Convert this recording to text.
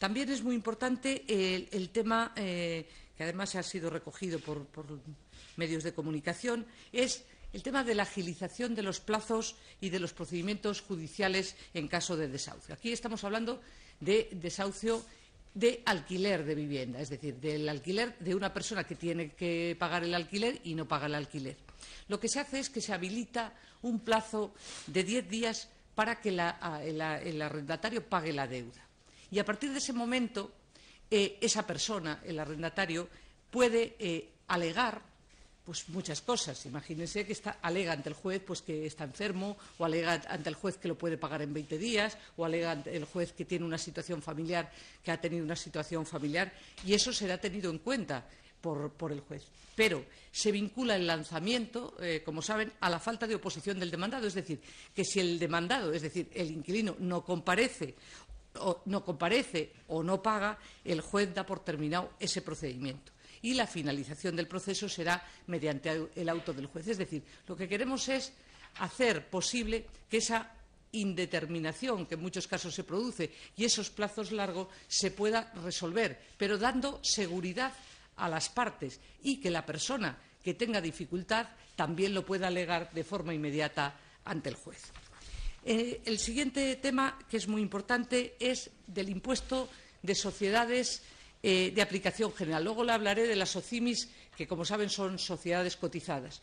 También es muy importante el, tema, eh, que además ha sido recogido por, medios de comunicación, es el tema de la agilización de los plazos y de los procedimientos judiciales en caso de desahucio. Aquí estamos hablando de desahucio de alquiler de vivienda, es decir, del alquiler de una persona que tiene que pagar el alquiler y no paga el alquiler. Lo que se hace es que se habilita un plazo de diez días para que el arrendatario pague la deuda. Y a partir de ese momento, eh, esa persona, el arrendatario, puede eh, alegar pues, muchas cosas. Imagínense que está, alega ante el juez pues que está enfermo, o alega ante el juez que lo puede pagar en 20 días, o alega ante el juez que tiene una situación familiar, que ha tenido una situación familiar, y eso será tenido en cuenta por, el juez. Pero se vincula el lanzamiento, eh, como saben, a la falta de oposición del demandado, es decir, que si el demandado, es decir, el inquilino, no comparece o no comparece o no paga, el juez da por terminado ese procedimiento. Y la finalización del proceso será mediante el auto del juez. Es decir, lo que queremos es hacer posible que esa indeterminación que en muchos casos se produce y esos plazos largos se pueda resolver, pero dando seguridad a las partes y que la persona que tenga dificultad también lo pueda alegar de forma inmediata ante el juez. Eh, el siguiente tema, que es muy importante, es del impuesto de sociedades eh, de aplicación general. Luego le hablaré de las Ocimis, que como saben son sociedades cotizadas.